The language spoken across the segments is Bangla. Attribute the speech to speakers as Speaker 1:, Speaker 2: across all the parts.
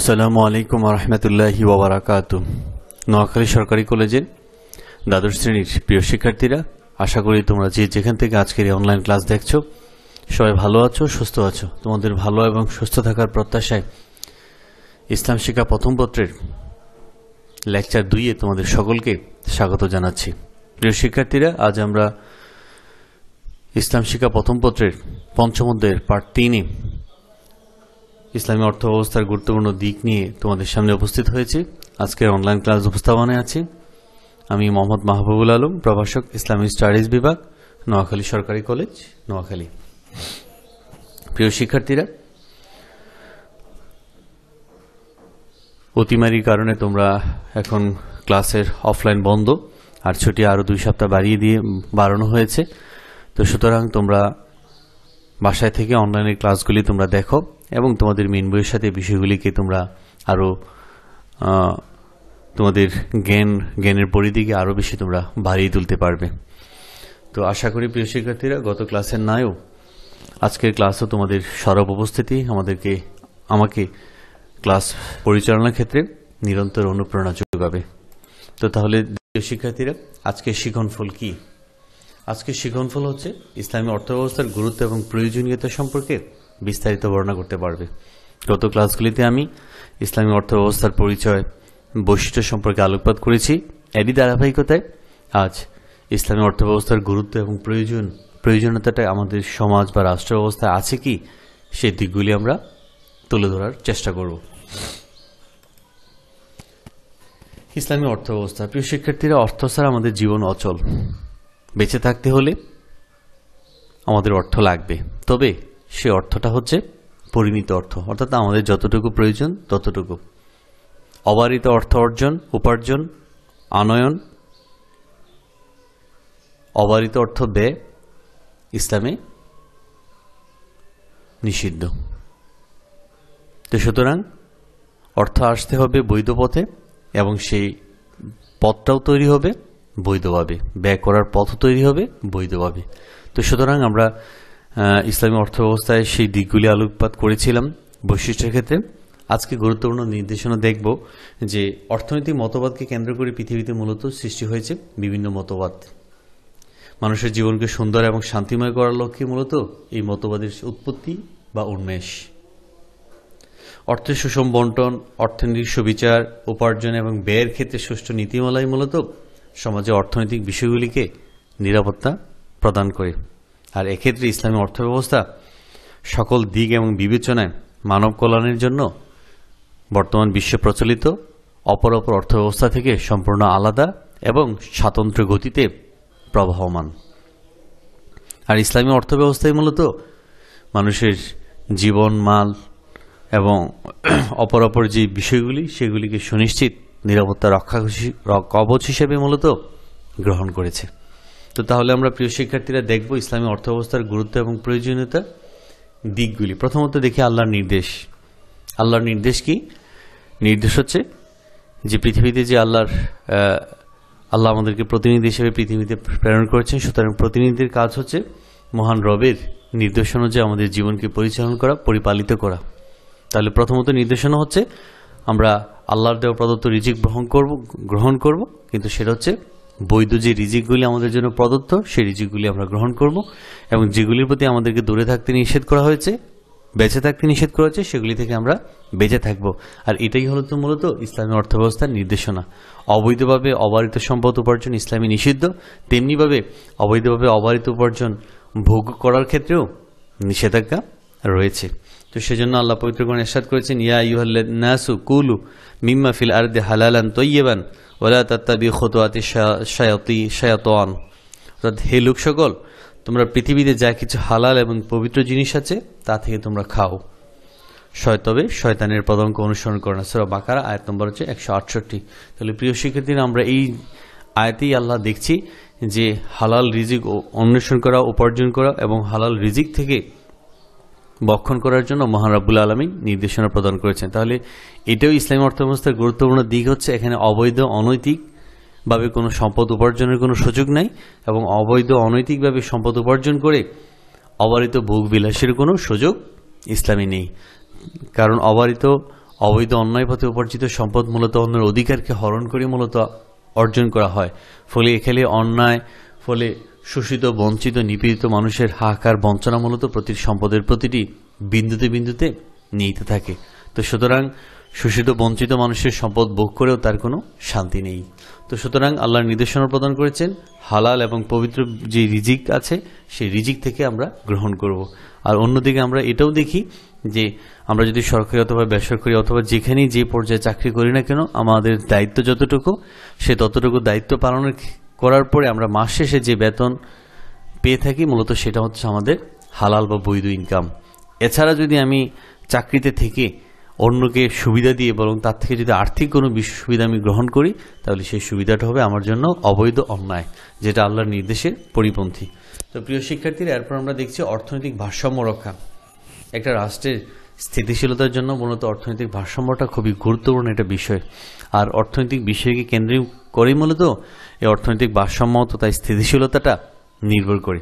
Speaker 1: আসসালামু আলাইকুম রহমতুল্লাহি ওবরাকাত নোয়াখালী সরকারি কলেজের দ্বাদশ শ্রেণীর প্রিয় শিক্ষার্থীরা আশা করি তোমরা যে যেখান থেকে আজকের এই অনলাইন ক্লাস দেখছো সবাই ভালো আছো সুস্থ আছো তোমাদের ভালো এবং সুস্থ থাকার প্রত্যাশায় ইসলাম শিক্ষা প্রথম পত্রের লেকচার দুইয়ে তোমাদের সকলকে স্বাগত জানাচ্ছি প্রিয় শিক্ষার্থীরা আজ আমরা ইসলাম শিক্ষা প্রথম পত্রের পঞ্চম পার্ট তিনে ইসলামী অর্থ ব্যবস্থার গুরুত্বপূর্ণ দিক নিয়ে তোমাদের সামনে উপস্থিত হয়েছি আজকের অনলাইন ক্লাস উপস্থাপনে আছি আমি মোহাম্মদ মাহবুবুল আলম প্রভাষক ইসলামী স্টাডিজ বিভাগ নোয়াখালী সরকারি কলেজ নোয়াখালী প্রিয় শিক্ষার্থীরা অতিমারির কারণে তোমরা এখন ক্লাসের অফলাইন বন্ধ আর ছুটি আরও দুই সপ্তাহ বাড়িয়ে দিয়ে বাড়ানো হয়েছে তো সুতরাং তোমরা বাসায় থেকে অনলাইনের ক্লাসগুলি তোমরা দেখো এবং তোমাদের মেন বইয়ের সাথে বিষয়গুলিকে তোমরা আরও তোমাদের জ্ঞান জ্ঞানের পরিধিকে আরও বেশি তোমরা বাড়িয়ে তুলতে পারবে তো আশা করি প্রিয় শিক্ষার্থীরা গত ক্লাসের নায়ও আজকের ক্লাসও তোমাদের সরব উপস্থিতি আমাদেরকে আমাকে ক্লাস পরিচালনার ক্ষেত্রে নিরন্তর অনুপ্রেরণা যোগাবে তো তাহলে প্রিয় শিক্ষার্থীরা আজকে শিখনফল কি আজকে শিখনফল হচ্ছে ইসলামী অর্থব্যবস্থার গুরুত্ব এবং প্রয়োজনীয়তা সম্পর্কে বিস্তারিত বর্ণনা করতে পারবে গত ক্লাসগুলিতে আমি ইসলামী অর্থব্যবস্থার পরিচয় বৈশিষ্ট্য সম্পর্কে আলোকপাত করেছি এরই ধারাবাহিকতায় আজ ইসলামী অর্থব্যবস্থার গুরুত্ব এবং প্রয়োজন প্রয়োজনীয়তাটা আমাদের সমাজ বা রাষ্ট্র ব্যবস্থায় আছে কি সেই দিকগুলি আমরা তুলে ধরার চেষ্টা করব ইসলামী অর্থব্যবস্থা প্রিয় শিক্ষার্থীরা অর্থ ছাড়া আমাদের জীবন অচল বেঁচে থাকতে হলে আমাদের অর্থ লাগবে তবে সে অর্থটা হচ্ছে পরিমিত অর্থ অর্থাৎ আমাদের যতটুকু প্রয়োজন ততটুকু অবারিত অর্থ অর্জন উপার্জন আনয়ন অবারিত অর্থ ব্যয় ইসলামে নিষিদ্ধ তো সুতরাং অর্থ আসতে হবে বৈধ পথে এবং সেই পথটাও তৈরি হবে বৈধভাবে ব্যয় করার পথ তৈরি হবে বৈধভাবে তো সুতরাং আমরা ইসলামী অর্থ ব্যবস্থায় সেই দিকগুলি আলোকপাত করেছিলাম বৈশিষ্ট্যের ক্ষেত্রে আজকে গুরুত্বপূর্ণ নির্দেশনা দেখব যে অর্থনৈতিক মতবাদকে কেন্দ্র করে পৃথিবীতে মূলত সৃষ্টি হয়েছে বিভিন্ন মতবাদ মানুষের জীবনকে সুন্দর এবং শান্তিময় করার লক্ষ্যে মূলত এই মতবাদের উৎপত্তি বা উন্মেষ অর্থের সুষম বন্টন অর্থনৈতিক সুবিচার উপার্জন এবং ব্যয়ের ক্ষেত্রে সুষ্ঠু নীতিমালাই মূলত সমাজে অর্থনৈতিক বিষয়গুলিকে নিরাপত্তা প্রদান করে আর এক্ষেত্রে ইসলামী অর্থব্যবস্থা সকল দিক এবং বিবেচনায় মানব কল্যাণের জন্য বর্তমান বিশ্বে প্রচলিত অপর অপর অর্থব্যবস্থা থেকে সম্পূর্ণ আলাদা এবং স্বাতন্ত্র গতিতে প্রবাহমান আর ইসলামী অর্থব্যবস্থায় মূলত মানুষের জীবন মাল এবং অপর অপর যে বিষয়গুলি সেগুলিকে সুনিশ্চিত নিরাপত্তা রক্ষা কবচ হিসেবে মূলত গ্রহণ করেছে তো তাহলে আমরা প্রিয় শিক্ষার্থীরা দেখব ইসলামী অর্থ ব্যবস্থার গুরুত্ব এবং প্রয়োজনীয়তা দিকগুলি প্রথমত দেখি আল্লাহর নির্দেশ আল্লাহর নির্দেশ কি নির্দেশ হচ্ছে যে পৃথিবীতে যে আল্লাহর আল্লাহ আমাদেরকে প্রতিনিধি হিসেবে পৃথিবীতে প্রেরণ করেছেন সুতরাং প্রতিনিধির কাজ হচ্ছে মহান রবের নির্দেশ অনুযায়ী আমাদের জীবনকে পরিচালনা করা পরিপালিত করা তাহলে প্রথমত নির্দেশনা হচ্ছে আমরা আল্লাহর দেওয়া প্রদত্ত রিজিক গ্রহণ করব গ্রহণ করব কিন্তু সেটা হচ্ছে বৈধ যে রিজিকগুলি আমাদের জন্য প্রদত্ত সেই রিজিকগুলি আমরা গ্রহণ করব এবং যেগুলির প্রতি আমাদেরকে দূরে থাকতে নিষেধ করা হয়েছে বেঁচে থাকতে নিষেধ করা হয়েছে সেগুলি থেকে আমরা বেঁচে থাকব আর এটাই হলো তো মূলত ইসলামী অর্থব্যবস্থার নির্দেশনা অবৈধভাবে অবারিত সম্পদ উপার্জন ইসলামী নিষিদ্ধ তেমনিভাবে অবৈধভাবে অবারিত উপার্জন ভোগ করার ক্ষেত্রেও নিষেধাজ্ঞা রয়েছে তো সেজন্য আল্লাহ পবিত্রগণ এরশাদ করেছেন ইয়া ইউহাল্লাসু কুলু মিম্মা ফিল আর্দে হালালান তৈবান ওলা তাত্তাবি খতোয়াতি শায়াতি অর্থাৎ হে লোক সকল তোমরা পৃথিবীতে যা কিছু হালাল এবং পবিত্র জিনিস আছে তা থেকে তোমরা খাও শয়তবে শয়তানের পদঙ্ক অনুসরণ করে না সেরা বাকারা আয়াত নম্বর হচ্ছে একশো আটষট্টি তাহলে প্রিয় শিক্ষার্থীরা আমরা এই আয়াতেই আল্লাহ দেখছি যে হালাল রিজিক অন্বেষণ করা উপার্জন করা এবং হালাল রিজিক থেকে বক্ষণ করার জন্য মহারাবুল আলমী নির্দেশনা প্রদান করেছেন তাহলে এটাও ইসলামী অর্থব্যবস্থার গুরুত্বপূর্ণ দিক হচ্ছে এখানে অবৈধ অনৈতিক ভাবে কোনো সম্পদ উপার্জনের কোনো সুযোগ নাই এবং অবৈধ অনৈতিকভাবে সম্পদ উপার্জন করে অবারিত ভোগ বিলাসের কোনো সুযোগ ইসলামী নেই কারণ অবারিত অবৈধ অন্যায় পথে উপার্জিত সম্পদ মূলত অন্যের অধিকারকে হরণ করে মূলত অর্জন করা হয় ফলে এখানে অন্যায় ফলে শোষিত বঞ্চিত নিপীড়িত মানুষের হাহাকার বঞ্চনা মূলত প্রতিটি সম্পদের প্রতিটি বিন্দুতে বিন্দুতে নিতে থাকে তো সুতরাং শোষিত বঞ্চিত মানুষের সম্পদ ভোগ করেও তার কোনো শান্তি নেই তো সুতরাং আল্লাহর নির্দেশনা প্রদান করেছেন হালাল এবং পবিত্র যে রিজিক আছে সেই রিজিক থেকে আমরা গ্রহণ করব। আর অন্যদিকে আমরা এটাও দেখি যে আমরা যদি সরকারি অথবা বেসরকারি অথবা যেখানেই যে পর্যায়ে চাকরি করি না কেন আমাদের দায়িত্ব যতটুকু সে ততটুকু দায়িত্ব পালনের করার পরে আমরা মাস শেষে যে বেতন পেয়ে থাকি মূলত সেটা হচ্ছে আমাদের হালাল বা বৈধ ইনকাম এছাড়া যদি আমি চাকরিতে থেকে অন্যকে সুবিধা দিয়ে বরং তার থেকে যদি আর্থিক কোনো সুবিধা আমি গ্রহণ করি তাহলে সেই সুবিধাটা হবে আমার জন্য অবৈধ অন্যায় যেটা আল্লাহর নির্দেশের পরিপন্থী তো প্রিয় শিক্ষার্থীরা এরপর আমরা দেখছি অর্থনৈতিক ভারসাম্য রক্ষা একটা রাষ্ট্রের স্থিতিশীলতার জন্য মূলত অর্থনৈতিক ভারসাম্যটা খুবই গুরুত্বপূর্ণ একটা বিষয় আর অর্থনৈতিক বিষয়কে কেন্দ্রীয় করেই মূলত এই অর্থনৈতিক ভারসাম্য তথা স্থিতিশীলতাটা নির্ভর করে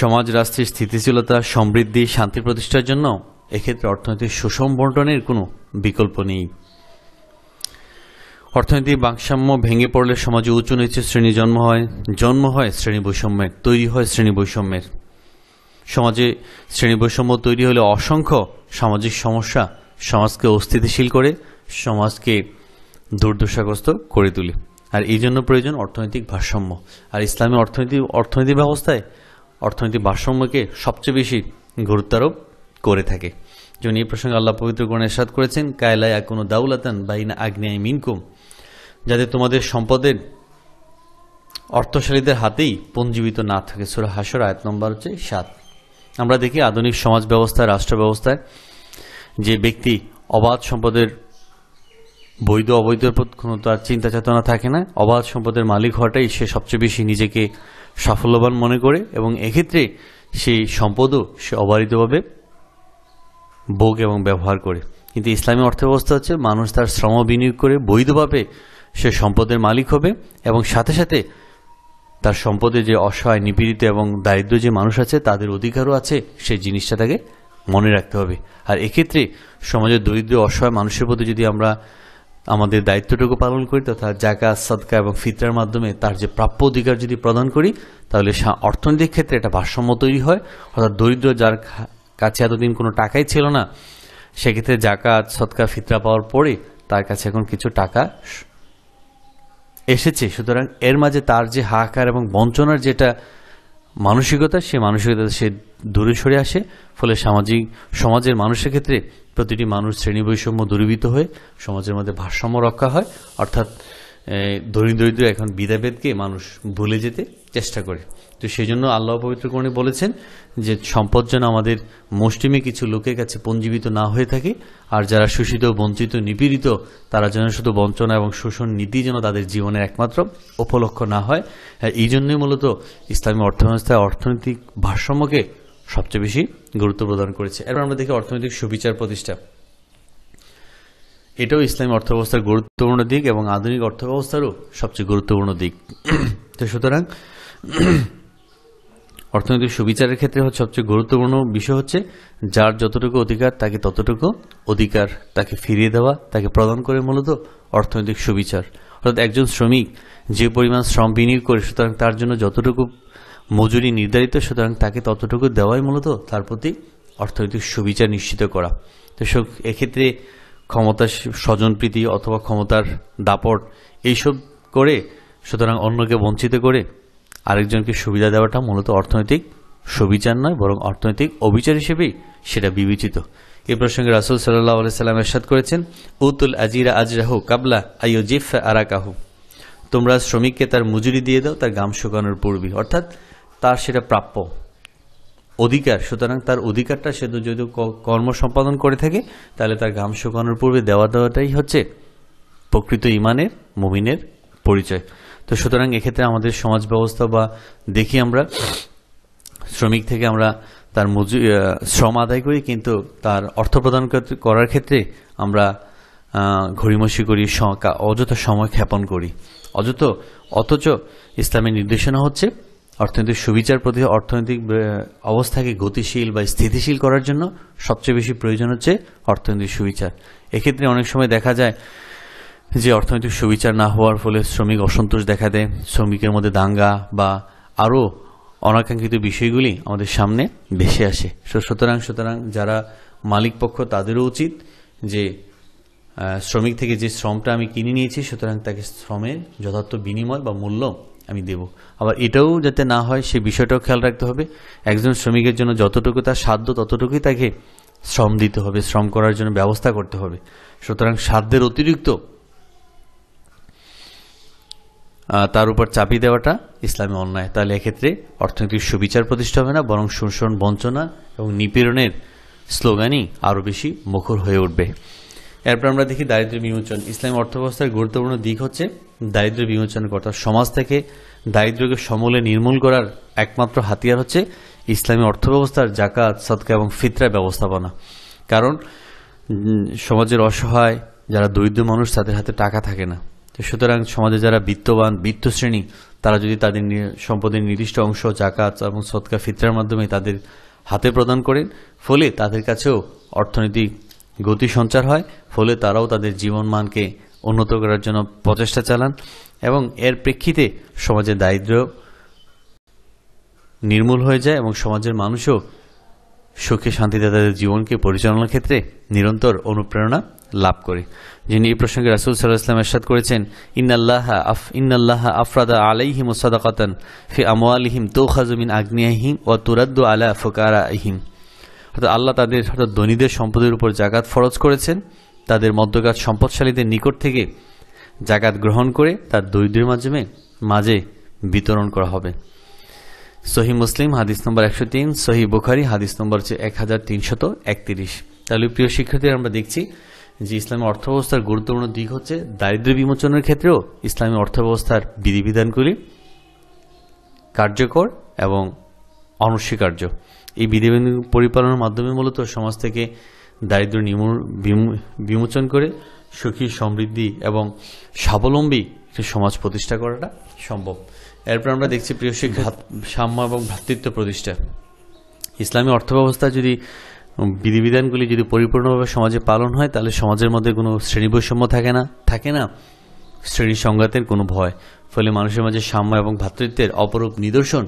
Speaker 1: সমাজ রাষ্ট্রের স্থিতিশীলতা সমৃদ্ধি শান্তি প্রতিষ্ঠার জন্য এক্ষেত্রে অর্থনৈতিক সুষম বন্টনের কোনো বিকল্প নেই অর্থনৈতিক ভারসাম্য ভেঙে পড়লে সমাজে উঁচু নিচু শ্রেণী জন্ম হয় জন্ম হয় শ্রেণী বৈষম্যের তৈরি হয় শ্রেণী বৈষম্যের সমাজে শ্রেণী বৈষম্য তৈরি হলে অসংখ্য সামাজিক সমস্যা সমাজকে অস্থিতিশীল করে সমাজকে দুর্দশাগ্রস্ত করে তোলে আর এই জন্য প্রয়োজন অর্থনৈতিক ভারসাম্য আর ইসলামী অর্থনীতি অর্থনৈতিক ব্যবস্থায় অর্থনৈতিক ভারসাম্যকে সবচেয়ে বেশি গুরুত্বারোপ করে থাকে যেমন এই প্রসঙ্গে আল্লাহ পবিত্র কোরআন এরশাদ করেছেন কায়লায় কোনো দাউলাতান বাইনা আগ্নেয় মিনকুম যাতে তোমাদের সম্পদের অর্থশালীদের হাতেই পঞ্জীবিত না থাকে সুরা হাসর আয়াত নম্বর হচ্ছে সাত আমরা দেখি আধুনিক সমাজ ব্যবস্থায় রাষ্ট্র ব্যবস্থায় যে ব্যক্তি অবাধ সম্পদের বৈধ অবৈধের প্রতি কোনো তার চিন্তা চেতনা থাকে না অবাধ সম্পদের মালিক হওয়াটাই সে সবচেয়ে বেশি নিজেকে সাফল্যবান মনে করে এবং এক্ষেত্রে সেই সম্পদও সে অবাধিতভাবে ভোগ এবং ব্যবহার করে কিন্তু ইসলামী অর্থব্যবস্থা হচ্ছে মানুষ তার শ্রম বিনিয়োগ করে বৈধভাবে সে সম্পদের মালিক হবে এবং সাথে সাথে তার সম্পদে যে অসহায় নিপীড়িত এবং দারিদ্র যে মানুষ আছে তাদের অধিকারও আছে সেই জিনিসটা তাকে মনে রাখতে হবে আর এক্ষেত্রে সমাজের দরিদ্র অসহায় মানুষের প্রতি যদি আমরা আমাদের দায়িত্বটুকু পালন করি তথা জাকা সাদকা এবং ফিতরার মাধ্যমে তার যে প্রাপ্য অধিকার যদি প্রদান করি তাহলে অর্থনৈতিক ক্ষেত্রে একটা ভারসাম্য তৈরি হয় অর্থাৎ দরিদ্র যার কাছে এতদিন কোনো টাকাই ছিল না সেক্ষেত্রে জাকা সৎকা ফিতরা পাওয়ার পরে তার কাছে এখন কিছু টাকা এসেছে সুতরাং এর মাঝে তার যে হাহাকার এবং বঞ্চনার যেটা মানসিকতা সে মানসিকতা সে দূরে সরে আসে ফলে সামাজিক সমাজের মানুষের ক্ষেত্রে প্রতিটি মানুষ শ্রেণী বৈষম্য দূরীভূত হয়ে সমাজের মধ্যে ভারসাম্য রক্ষা হয় অর্থাৎ ধনী দরিদ্র এখন বিধাভেদকে মানুষ ভুলে যেতে চেষ্টা করে তো সেই জন্য আল্লাহ পবিত্রকরণে বলেছেন যে সম্পদ যেন আমাদের মুষ্টিমে কিছু লোকের কাছে পঞ্জীবিত না হয়ে থাকে আর যারা শোষিত বঞ্চিত নিপীড়িত তারা যেন শুধু বঞ্চনা এবং শোষণ নীতি যেন তাদের জীবনের একমাত্র উপলক্ষ না হয় হ্যাঁ, এই জন্যই মূলত ইসলামী অর্থব্যবস্থায় অর্থনৈতিক ভারসাম্যকে সবচেয়ে বেশি গুরুত্ব প্রদান করেছে এবার আমরা দেখি অর্থনৈতিক সুবিচার প্রতিষ্ঠা এটাও ইসলামী অর্থব্যবস্থার গুরুত্বপূর্ণ দিক এবং আধুনিক অর্থব্যবস্থারও সবচেয়ে গুরুত্বপূর্ণ দিক তো সুতরাং অর্থনৈতিক সুবিচারের ক্ষেত্রে হচ্ছে সবচেয়ে গুরুত্বপূর্ণ বিষয় হচ্ছে যার যতটুকু অধিকার তাকে ততটুকু অধিকার তাকে ফিরিয়ে দেওয়া তাকে প্রদান করে মূলত অর্থনৈতিক সুবিচার অর্থাৎ একজন শ্রমিক যে পরিমাণ শ্রম বিনিয়োগ করে সুতরাং তার জন্য যতটুকু মজুরি নির্ধারিত সুতরাং তাকে ততটুকু দেওয়াই মূলত তার প্রতি অর্থনৈতিক সুবিচার নিশ্চিত করা তো এক্ষেত্রে ক্ষমতা স্বজনপ্রীতি অথবা ক্ষমতার দাপট এইসব করে সুতরাং অন্যকে বঞ্চিত করে আরেকজনকে সুবিধা দেওয়াটা মূলত অর্থনৈতিক সুবিচার নয় বরং অর্থনৈতিক অবিচার হিসেবেই সেটা বিবেচিত এ প্রসঙ্গে রাসুল সাল্লাহ আলাইসাল্লাম এরশাদ করেছেন উতুল আজিরা আজরাহ কাবলা আইও জিফ আরাকাহু তোমরা শ্রমিককে তার মজুরি দিয়ে দাও তার গাম শুকানোর পূর্বে অর্থাৎ তার সেটা প্রাপ্য অধিকার সুতরাং তার অধিকারটা সে যদি কর্ম সম্পাদন করে থাকে তাহলে তার ঘাম শুকানোর পূর্বে দেওয়া দেওয়াটাই হচ্ছে প্রকৃত ইমানের মুমিনের পরিচয় তো সুতরাং এক্ষেত্রে আমাদের সমাজ ব্যবস্থা বা দেখি আমরা শ্রমিক থেকে আমরা তার মজু শ্রম আদায় করি কিন্তু তার অর্থ প্রদান করার ক্ষেত্রে আমরা ঘড়িমসি করি অযথা সময় ক্ষেপণ করি অযথ অথচ ইসলামের নির্দেশনা হচ্ছে অর্থনৈতিক সুবিচার প্রতি অর্থনৈতিক অবস্থাকে গতিশীল বা স্থিতিশীল করার জন্য সবচেয়ে বেশি প্রয়োজন হচ্ছে অর্থনৈতিক সুবিচার এক্ষেত্রে অনেক সময় দেখা যায় যে অর্থনৈতিক সুবিচার না হওয়ার ফলে শ্রমিক অসন্তোষ দেখা দেয় শ্রমিকের মধ্যে দাঙ্গা বা আরও অনাকাঙ্ক্ষিত বিষয়গুলি আমাদের সামনে ভেসে আসে সুতরাং সুতরাং যারা মালিক পক্ষ তাদেরও উচিত যে শ্রমিক থেকে যে শ্রমটা আমি কিনে নিয়েছি সুতরাং তাকে শ্রমের যথার্থ বিনিময় বা মূল্য আমি দেব আবার এটাও যাতে না হয় সে বিষয়টাও খেয়াল রাখতে হবে একজন শ্রমিকের জন্য যতটুকু তার সাধ্য ততটুকুই তাকে শ্রম দিতে হবে শ্রম করার জন্য ব্যবস্থা করতে হবে সুতরাং সাধ্যের অতিরিক্ত তার উপর চাপিয়ে দেওয়াটা ইসলামী অন্যায় তাহলে এক্ষেত্রে অর্থনৈতিক সুবিচার প্রতিষ্ঠা হবে না বরং শোষণ বঞ্চনা এবং নিপীড়নের স্লোগানই আরও বেশি মুখর হয়ে উঠবে এরপর আমরা দেখি দারিদ্র্য বিমোচন ইসলামী অর্থব্যবস্থার গুরুত্বপূর্ণ দিক হচ্ছে দারিদ্র বিমোচন বিমোচনকর্তা সমাজ থেকে দারিদ্রকে সমলে নির্মূল করার একমাত্র হাতিয়ার হচ্ছে ইসলামী অর্থব্যবস্থার জাকাত সৎকা এবং ফিতরা ব্যবস্থাপনা কারণ সমাজের অসহায় যারা দরিদ্র মানুষ তাদের হাতে টাকা থাকে না তো সুতরাং সমাজে যারা বিত্তবান শ্রেণী তারা যদি তাদের সম্পদের নির্দিষ্ট অংশ জাকাত এবং সৎকা ফিতরার মাধ্যমে তাদের হাতে প্রদান করেন ফলে তাদের কাছেও অর্থনৈতিক গতি সঞ্চার হয় ফলে তারাও তাদের জীবনমানকে উন্নত করার জন্য প্রচেষ্টা চালান এবং এর প্রেক্ষিতে সমাজের দারিদ্র নির্মূল হয়ে যায় এবং সমাজের মানুষও সুখে শান্তিতে তাদের জীবনকে পরিচালনার ক্ষেত্রে নিরন্তর অনুপ্রেরণা লাভ করে যিনি এই প্রসঙ্গে রাসুল সাল্লাহ ইসলাম এরশাদ করেছেন ইন্নাল্লাহ আফ ইন্নাল্লাহ আফরাদা আলাইহিম ওসাদাকাতন ফি ফি তো খাজমিন আগ্নিয়াহিম ও তুরাদ্দু আলা ফোকারা ইহিম অর্থাৎ আল্লাহ তাদের অর্থাৎ ধনীদের সম্পদের উপর জাকাত ফরজ করেছেন তাদের মধ্যকার সম্পদশালীদের নিকট থেকে জাকাত গ্রহণ করে তার দরিদ্রের মাধ্যমে মাঝে বিতরণ করা হবে সহি মুসলিম হাদিস নম্বর একশো তিন সহি বুখারি হাদিস নম্বর হচ্ছে এক হাজার তিনশত একত্রিশ তাহলে প্রিয় শিক্ষার্থীরা আমরা দেখছি যে ইসলামী অর্থব্যবস্থার গুরুত্বপূর্ণ দিক হচ্ছে দারিদ্র বিমোচনের ক্ষেত্রেও ইসলামী অর্থব্যবস্থার বিধিবিধানগুলি কার্যকর এবং অনস্বীকার্য এই বিধিবিধান পরিপালনের মাধ্যমে মূলত সমাজ থেকে দারিদ্র বিমোচন করে সুখী সমৃদ্ধি এবং স্বাবলম্বী একটি সমাজ প্রতিষ্ঠা করাটা সম্ভব এরপর আমরা দেখছি প্রিয় শিক্ষা সাম্য এবং ভ্রাতৃত্ব প্রতিষ্ঠা ইসলামী অর্থব্যবস্থা যদি বিধিবিধানগুলি যদি পরিপূর্ণভাবে সমাজে পালন হয় তাহলে সমাজের মধ্যে কোনো শ্রেণী বৈষম্য থাকে না থাকে না শ্রেণী সংঘাতের কোনো ভয় ফলে মানুষের মাঝে সাম্য এবং ভ্রাতৃত্বের অপরূপ নিদর্শন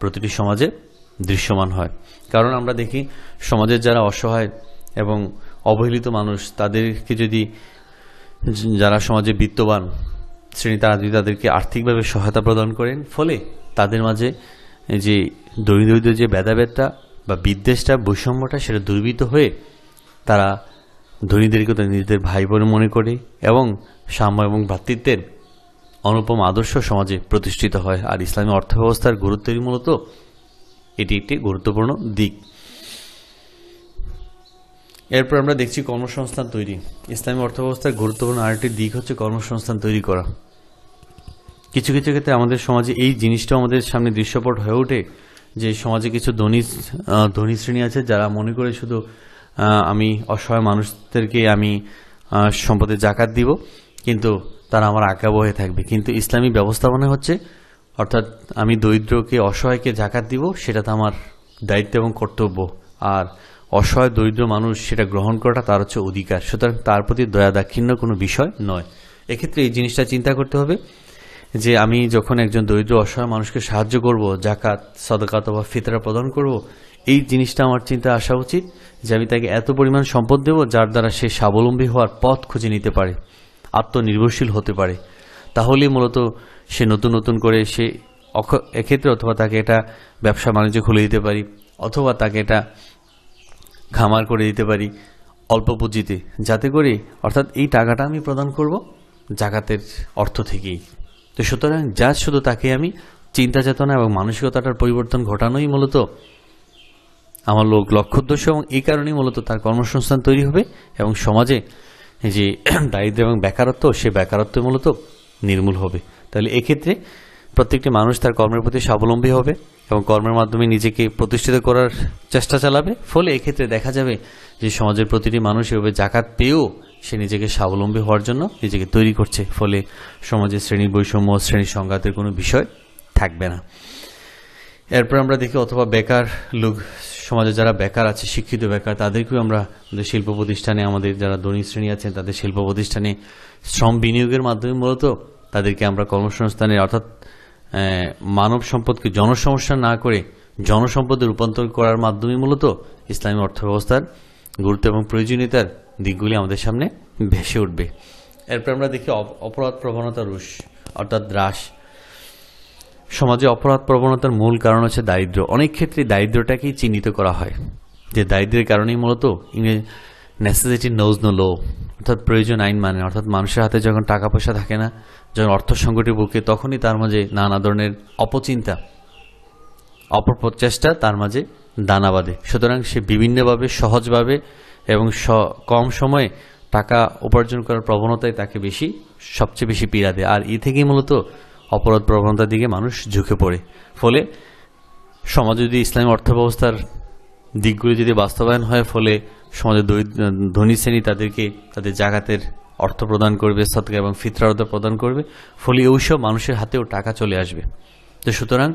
Speaker 1: প্রতিটি সমাজে দৃশ্যমান হয় কারণ আমরা দেখি সমাজের যারা অসহায় এবং অবহেলিত মানুষ তাদেরকে যদি যারা সমাজে বিত্তবান শ্রেণী তারা যদি তাদেরকে আর্থিকভাবে সহায়তা প্রদান করেন ফলে তাদের মাঝে যে দরিদ্রদের যে ভেদাভেদটা বা বিদ্বেষটা বৈষম্যটা সেটা দুর্বৃত হয়ে তারা ধনীদেরকে তাদের নিজেদের ভাই বোন মনে করে এবং সাম্য এবং ভ্রাতৃত্বের অনুপম আদর্শ সমাজে প্রতিষ্ঠিত হয় আর ইসলামী অর্থব্যবস্থার গুরুত্বই মূলত এটি একটি গুরুত্বপূর্ণ দিক এরপর আমরা দেখছি কর্মসংস্থান তৈরি ইসলামী অর্থব্যবস্থার গুরুত্বপূর্ণ আরেকটি দিক হচ্ছে কর্মসংস্থান তৈরি করা কিছু কিছু ক্ষেত্রে আমাদের সমাজে এই জিনিসটাও আমাদের সামনে দৃশ্যপট হয়ে ওঠে যে সমাজে কিছু ধনী ধনী শ্রেণী আছে যারা মনে করে শুধু আমি অসহায় মানুষদেরকে আমি সম্পদে জাকাত দিব কিন্তু তারা আমার আঁকা হয়ে থাকবে কিন্তু ইসলামী ব্যবস্থাপনা হচ্ছে অর্থাৎ আমি দরিদ্রকে অসহায়কে জাকাত দিব সেটা তো আমার দায়িত্ব এবং কর্তব্য আর অসহায় দরিদ্র মানুষ সেটা গ্রহণ করাটা তার হচ্ছে অধিকার সুতরাং তার প্রতি দয়া দাক্ষিণ্য কোনো বিষয় নয় এক্ষেত্রে এই জিনিসটা চিন্তা করতে হবে যে আমি যখন একজন দরিদ্র অসহায় মানুষকে সাহায্য করব জাকাত সদকাত বা ফিতরা প্রদান করব এই জিনিসটা আমার চিন্তা আসা উচিত যে আমি তাকে এত পরিমাণ সম্পদ দেব যার দ্বারা সে স্বাবলম্বী হওয়ার পথ খুঁজে নিতে পারে আত্মনির্ভরশীল হতে পারে তাহলে মূলত সে নতুন নতুন করে সে এক্ষেত্রে অথবা তাকে এটা ব্যবসা বাণিজ্য খুলে দিতে পারি অথবা তাকে এটা খামার করে দিতে পারি অল্প পুঁজিতে যাতে করে অর্থাৎ এই টাকাটা আমি প্রদান করব জাকাতের অর্থ থেকেই তো সুতরাং যা শুধু তাকে আমি চিন্তা চেতনা এবং মানসিকতাটার পরিবর্তন ঘটানোই মূলত আমার লোক লক্ষ্য উদ্দেশ্য এবং এই কারণেই মূলত তার কর্মসংস্থান তৈরি হবে এবং সমাজে যে দারিদ্র এবং বেকারত্ব সে বেকারত্ব মূলত নির্মূল হবে তাহলে এক্ষেত্রে প্রত্যেকটি মানুষ তার কর্মের প্রতি স্বাবলম্বী হবে এবং কর্মের মাধ্যমে নিজেকে প্রতিষ্ঠিত করার চেষ্টা চালাবে ফলে এক্ষেত্রে দেখা যাবে যে সমাজের প্রতিটি মানুষ এভাবে জাকাত পেয়েও সে নিজেকে স্বাবলম্বী হওয়ার জন্য নিজেকে তৈরি করছে ফলে সমাজের শ্রেণী বৈষম্য শ্রেণী সংঘাতের কোনো বিষয় থাকবে না এরপর আমরা দেখি অথবা বেকার লোক সমাজে যারা বেকার আছে শিক্ষিত বেকার তাদেরকেও আমরা আমাদের শিল্প প্রতিষ্ঠানে আমাদের যারা ধনী শ্রেণী আছেন তাদের শিল্প প্রতিষ্ঠানে শ্রম বিনিয়োগের মাধ্যমে মূলত তাদেরকে আমরা কর্মসংস্থানে অর্থাৎ মানব সম্পদকে জনসমস্যা না করে জনসম্পদে রূপান্তর করার মাধ্যমে মূলত ইসলামী অর্থব্যবস্থার গুরুত্ব এবং প্রয়োজনীয়তার দিকগুলি আমাদের সামনে ভেসে উঠবে এরপর আমরা দেখি অপরাধ প্রবণতা রুশ অর্থাৎ দ্রাস সমাজে অপরাধ প্রবণতার মূল কারণ হচ্ছে দারিদ্র অনেক ক্ষেত্রে দারিদ্রটাকেই চিহ্নিত করা হয় যে দারিদ্রের কারণেই মূলত ইংরেজ নেসেসিটি নোজ নো লো অর্থাৎ প্রয়োজন আইন মানে অর্থাৎ মানুষের হাতে যখন টাকা পয়সা থাকে না যখন অর্থ সংকটে বুকে তখনই তার মাঝে নানা ধরনের অপচিন্তা অপপ্রচেষ্টা তার মাঝে দানা বাঁধে সুতরাং সে বিভিন্নভাবে সহজভাবে এবং কম সময়ে টাকা উপার্জন করার প্রবণতাই তাকে বেশি সবচেয়ে বেশি পীড়া দেয় আর এ থেকেই মূলত অপরাধ প্রবণতার দিকে মানুষ ঝুঁকে পড়ে ফলে সমাজ যদি ইসলামী অর্থব্যবস্থার দিকগুলি যদি বাস্তবায়ন হয় ফলে সমাজের ধনী শ্রেণী তাদেরকে তাদের জাগাতের অর্থ প্রদান করবে সৎকা এবং ফিতরারতা প্রদান করবে ফলে ওইসব মানুষের হাতেও টাকা চলে আসবে তো সুতরাং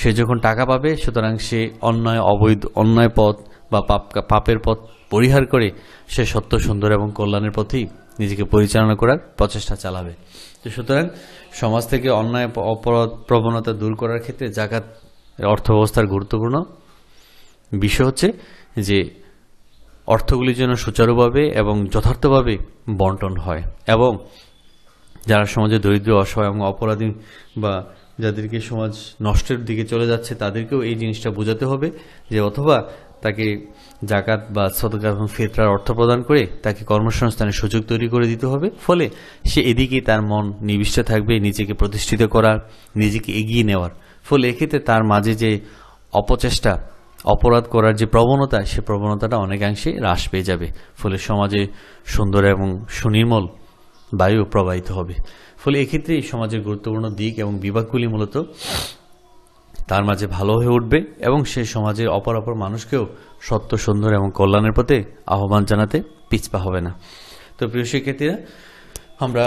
Speaker 1: সে যখন টাকা পাবে সুতরাং সে অন্যায় অবৈধ অন্যায় পথ বা পাপ পাপের পথ পরিহার করে সে সত্য সুন্দর এবং কল্যাণের পথেই নিজেকে পরিচালনা করার প্রচেষ্টা চালাবে তো সুতরাং সমাজ থেকে অন্যায় অপরাধ প্রবণতা দূর করার ক্ষেত্রে জাকাত অর্থ ব্যবস্থার গুরুত্বপূর্ণ বিষয় হচ্ছে যে অর্থগুলি যেন সুচারুভাবে এবং যথার্থভাবে বন্টন হয় এবং যারা সমাজে দরিদ্র অসহায় এবং অপরাধী বা যাদেরকে সমাজ নষ্টের দিকে চলে যাচ্ছে তাদেরকেও এই জিনিসটা বোঝাতে হবে যে অথবা তাকে জাকাত বা সদকা এবং ফেতরার অর্থ প্রদান করে তাকে কর্মসংস্থানের সুযোগ তৈরি করে দিতে হবে ফলে সে এদিকেই তার মন নিবিষ্ট থাকবে নিজেকে প্রতিষ্ঠিত করার নিজেকে এগিয়ে নেওয়ার ফলে এক্ষেত্রে তার মাঝে যে অপচেষ্টা অপরাধ করার যে প্রবণতা সে প্রবণতাটা অনেকাংশে হ্রাস পেয়ে যাবে ফলে সমাজে সুন্দর এবং সুনির্মল বায়ু প্রবাহিত হবে ফলে এক্ষেত্রে এই সমাজের গুরুত্বপূর্ণ দিক এবং বিভাগগুলি মূলত তার মাঝে ভালো হয়ে উঠবে এবং সে সমাজের অপর অপর মানুষকেও সত্য সুন্দর এবং কল্যাণের পথে আহ্বান জানাতে পিছপা হবে না তো প্রিয় শিক্ষার্থীরা আমরা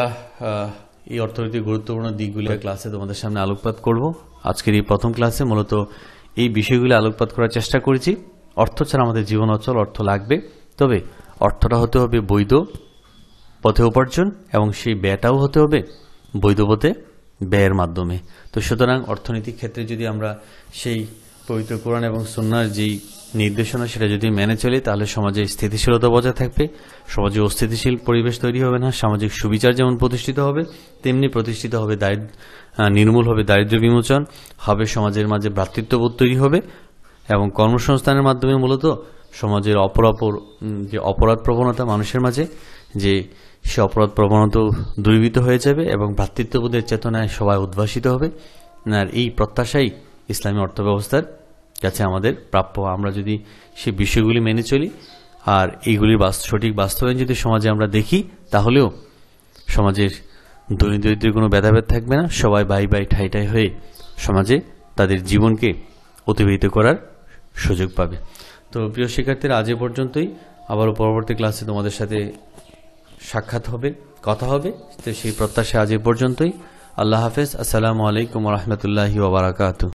Speaker 1: এই অর্থনীতির গুরুত্বপূর্ণ দিকগুলি ক্লাসে তোমাদের সামনে আলোকপাত করব আজকের এই প্রথম ক্লাসে মূলত এই বিষয়গুলি আলোকপাত করার চেষ্টা করেছি অর্থ ছাড়া আমাদের জীবন অচল অর্থ লাগবে তবে অর্থটা হতে হবে বৈধ পথে উপার্জন এবং সেই ব্যয়টাও হতে হবে বৈধ পথে ব্যয়ের মাধ্যমে তো সুতরাং অর্থনৈতিক ক্ষেত্রে যদি আমরা সেই পবিত্র কোরআন এবং সন্ন্যার যেই নির্দেশনা সেটা যদি মেনে চলি তাহলে সমাজে স্থিতিশীলতা বজায় থাকবে সমাজে অস্থিতিশীল পরিবেশ তৈরি হবে না সামাজিক সুবিচার যেমন প্রতিষ্ঠিত হবে তেমনি প্রতিষ্ঠিত হবে দারিদ্র নির্মূল হবে দারিদ্র বিমোচন হবে সমাজের মাঝে ভ্রাতৃত্ববোধ তৈরি হবে এবং কর্মসংস্থানের মাধ্যমে মূলত সমাজের অপরাপর যে অপরাধ প্রবণতা মানুষের মাঝে যে সে অপরাধ প্রবণতা দূরীভূত হয়ে যাবে এবং ভ্রাতৃত্ববোধের চেতনায় সবাই উদ্ভাসিত হবে আর এই প্রত্যাশাই ইসলামী অর্থব্যবস্থার কাছে আমাদের প্রাপ্য আমরা যদি সেই বিষয়গুলি মেনে চলি আর এইগুলির সঠিক বাস্তবায়ন যদি সমাজে আমরা দেখি তাহলেও সমাজের ধনী দরিদ্রের কোনো ভেদাভেদ থাকবে না সবাই বাই বাই ঠাই ঠাই হয়ে সমাজে তাদের জীবনকে অতিবাহিত করার সুযোগ পাবে তো প্রিয় শিক্ষার্থীরা আজ পর্যন্তই আবারও পরবর্তী ক্লাসে তোমাদের সাথে সাক্ষাৎ হবে কথা হবে তো সেই প্রত্যাশা আজ পর্যন্তই আল্লাহ হাফেজ আসসালামু আলাইকুম রহমতুল্লাহি ওবরাকাতু